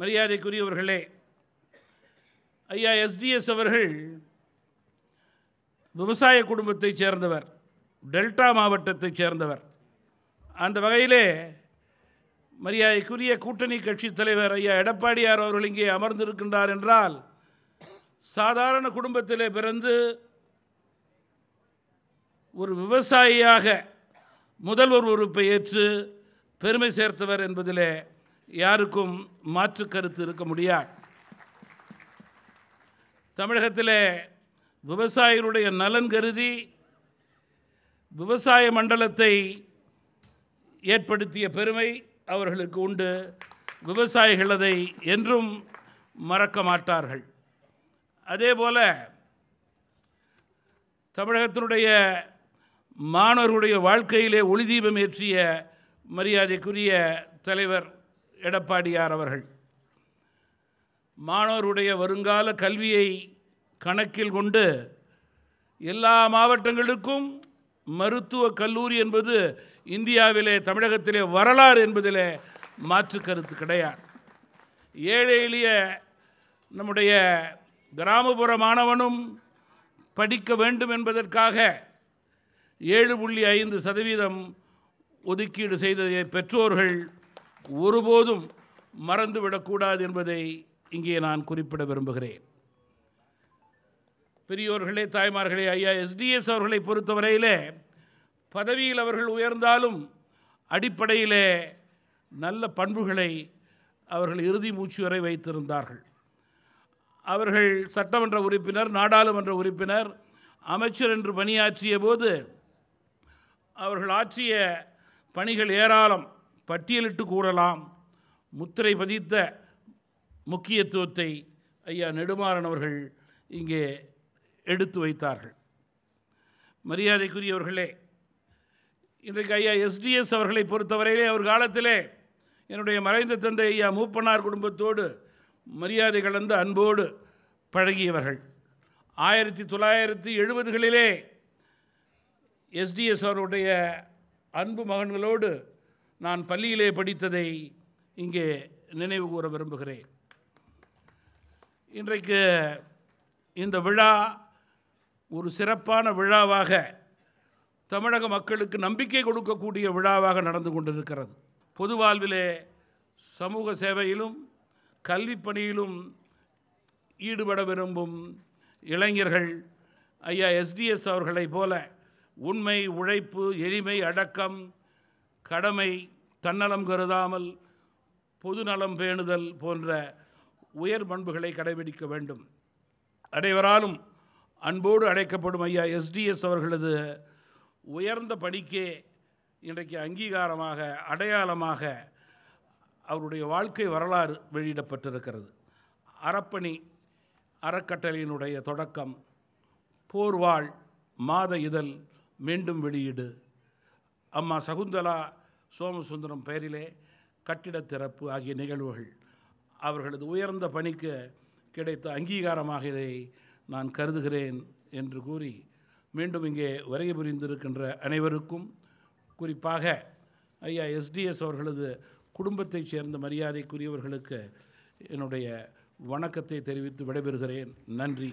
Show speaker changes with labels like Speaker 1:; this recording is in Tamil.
Speaker 1: மரியாதைக்குரியவர்களே ஐயா எஸ்டிஎஸ் அவர்கள் விவசாய குடும்பத்தைச் சேர்ந்தவர் டெல்டா மாவட்டத்தைச் சேர்ந்தவர் அந்த வகையிலே மரியாதைக்குரிய கூட்டணி கட்சித் தலைவர் ஐயா எடப்பாடியார் அவர்கள் இங்கே அமர்ந்திருக்கின்றார் என்றால் சாதாரண குடும்பத்திலே பிறந்து ஒரு விவசாயியாக முதல்வர் உறுப்பை ஏற்று பெருமை சேர்த்தவர் என்பதிலே யாருக்கும் மாற்று கருத்து இருக்க முடியாது தமிழகத்தில் விவசாயிகளுடைய நலன் கருதி விவசாய மண்டலத்தை ஏற்படுத்திய பெருமை அவர்களுக்கு உண்டு விவசாயிகள் அதை என்றும் மறக்க மாட்டார்கள் அதே போல் தமிழகத்தினுடைய மாணவர்களுடைய வாழ்க்கையிலே ஒளிதீபம் ஏற்றிய மரியாதைக்குரிய தலைவர் எடப்பாடியார் அவர்கள் மாணவருடைய வருங்கால கல்வியை கணக்கில் கொண்டு எல்லா மாவட்டங்களுக்கும் மருத்துவ கல்லூரி என்பது இந்தியாவிலே தமிழகத்திலே வரலாறு என்பதிலே மாற்று கருத்து கிடையாது ஏழை எளிய நம்முடைய கிராமப்புற மாணவனும் படிக்க வேண்டும் என்பதற்காக ஏழு புள்ளி ஐந்து சதவீதம் ஒதுக்கீடு செய்ததை பெற்றோர்கள் ஒருபோதும் மறந்துவிடக்கூடாது என்பதை இங்கே நான் குறிப்பிட விரும்புகிறேன் பெரியோர்களே தாய்மார்களே ஐயா எஸ்டிஎஸ் அவர்களை பொறுத்தவரையிலே பதவியில் அவர்கள் உயர்ந்தாலும் அடிப்படையிலே நல்ல பண்புகளை அவர்கள் இறுதி மூச்சு வரை வைத்திருந்தார்கள் அவர்கள் சட்டமன்ற உறுப்பினர் நாடாளுமன்ற உறுப்பினர் அமைச்சர் என்று பணியாற்றிய போது அவர்கள் ஆற்றிய பணிகள் ஏராளம் பட்டியலிட்டு கூறலாம் முத்திரை பதித்த முக்கியத்துவத்தை ஐயா நெடுமாறன் அவர்கள் இங்கே எடுத்து வைத்தார்கள் மரியாதைக்குரியவர்களே இன்றைக்கு ஐயா எஸ்டிஎஸ் அவர்களை பொறுத்தவரையிலே அவர் காலத்திலே என்னுடைய மறைந்த தந்தை ஐயா மூப்பனார் குடும்பத்தோடு மரியாதை கலந்த அன்போடு பழகியவர்கள் ஆயிரத்தி தொள்ளாயிரத்தி எழுபதுகளிலே எஸ்டிஎஸ் அவருடைய அன்பு மகன்களோடு நான் பள்ளியிலே படித்ததை இங்கே நினைவு கூற விரும்புகிறேன் இன்றைக்கு இந்த விழா ஒரு சிறப்பான விழாவாக தமிழக மக்களுக்கு நம்பிக்கை கொடுக்கக்கூடிய விழாவாக நடந்து கொண்டிருக்கிறது பொது வாழ்விலே சமூக சேவையிலும் கல்வி பணியிலும் ஈடுபட விரும்பும் இளைஞர்கள் ஐயா எஸ்டிஎஸ் அவர்களைப் போல உண்மை உழைப்பு எளிமை அடக்கம் கடமை தன்னலம் கருதாமல் பொதுநலம் பேணுதல் போன்ற உயர் பண்புகளை கடைபிடிக்க வேண்டும் அனைவராலும் அன்போடு அழைக்கப்படும் ஐயா எஸ்டிஎஸ் அவர்களது உயர்ந்த பணிக்கே இன்றைக்கு அங்கீகாரமாக அடையாளமாக அவருடைய வாழ்க்கை வரலாறு வெளியிடப்பட்டிருக்கிறது அறப்பணி அறக்கட்டளையினுடைய தொடக்கம் போர்வாழ் மாத இதழ் மீண்டும் வெளியீடு அம்மா சகுந்தலா சோமசுந்தரம் பெயரிலே கட்டிட திறப்பு ஆகிய நிகழ்வுகள் அவர்களது உயர்ந்த பணிக்கு கிடைத்த அங்கீகாரமாக இதை நான் கருதுகிறேன் என்று கூறி மீண்டும் இங்கே வருகை புரிந்திருக்கின்ற அனைவருக்கும் குறிப்பாக ஐயா எஸ்டிஎஸ் அவர்களது குடும்பத்தைச் சேர்ந்த மரியாதைக்குரியவர்களுக்கு என்னுடைய வணக்கத்தை தெரிவித்து விடைபெறுகிறேன் நன்றி